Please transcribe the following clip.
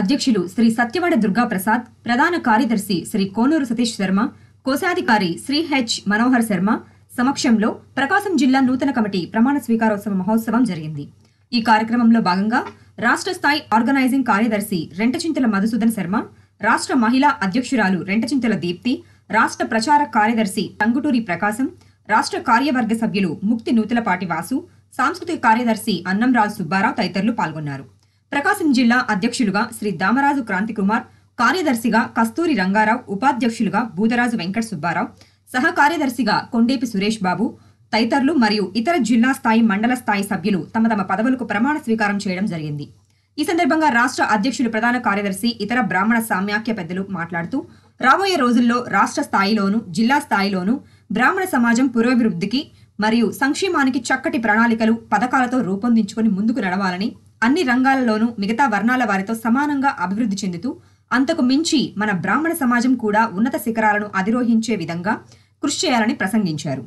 అధ్యక్షులు శ్రీ సత్యవాడ దుర్గా ప్రసాద్ ప్రధాన కార్యదర్శి శ్రీ కోనూరు సతీష్ శర్మ కోశాధికారి శ్రీ హెచ్ మనోహర్ శర్మ సమక్షంలో ప్రకాశం జిల్లా నూతన కమిటీ ప్రమాణ స్వీకారోత్సవ మహోత్సవం జరిగింది ఈ కార్యక్రమంలో భాగంగా రాష్ట్ర స్థాయి ఆర్గనైజింగ్ కార్యదర్శి రెంటచింతల మధుసూదన్ శర్మ రాష్ట్ర మహిళా అధ్యక్షురాలు రెంటచింతల దీప్తి రాష్ట్ర ప్రచార కార్యదర్శి టంగుటూరి ప్రకాశం రాష్ట్ర కార్యవర్గ సభ్యులు ముక్తి నూతలపాటి వాసు సాంస్కృతిక కార్యదర్శి అన్నంరాజు సుబ్బారావు తదితరులు పాల్గొన్నారు ప్రకాశం జిల్లా అధ్యక్షులుగా శ్రీ దామరాజు క్రాంతికుమార్ కార్యదర్శిగా కస్తూరి రంగారావు ఉపాధ్యక్షులుగా బూదరాజు వెంకట సుబ్బారావు సహ కార్యదర్శిగా కొండేపి సురేష్ బాబు తదితరులు మరియు ఇతర జిల్లా స్థాయి మండల స్థాయి సభ్యులు తమ తమ పదవులకు ప్రమాణ స్వీకారం చేయడం జరిగింది ఈ సందర్భంగా రాష్ట్ర అధ్యక్షులు ప్రధాన కార్యదర్శి ఇతర బ్రాహ్మణ సామ్యాఖ్య పెద్దలు మాట్లాడుతూ రాబోయే రోజుల్లో రాష్ట్ర స్థాయిలోనూ జిల్లా స్థాయిలోనూ బ్రాహ్మణ సమాజం పురోభివృద్ధికి మరియు సంక్షేమానికి చక్కటి ప్రణాళికలు పథకాలతో రూపొందించుకుని ముందుకు నడవాలని అన్ని రంగాలలోనూ మిగతా వర్ణాల వారితో సమానంగా అభివృద్ధి చెందుతూ అంతకు మించి మన బ్రాహ్మణ సమాజం కూడా ఉన్నత శిఖరాలను అధిరోహించే విధంగా కృషి చేయాలని ప్రసంగించారు